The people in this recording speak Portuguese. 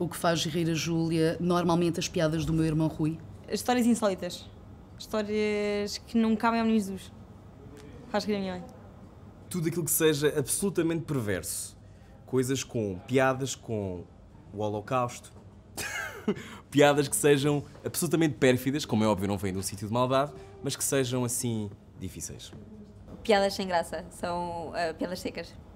o que faz rir a Júlia, normalmente as piadas do meu irmão Rui? Histórias insólitas. Histórias que não cabem ao menino Jesus. Faz rir a minha mãe. Tudo aquilo que seja absolutamente perverso. Coisas com piadas com o Holocausto. piadas que sejam absolutamente pérfidas, como é óbvio, não vêm de um sítio de maldade, mas que sejam assim difíceis. Piadas sem graça, são uh, piadas secas.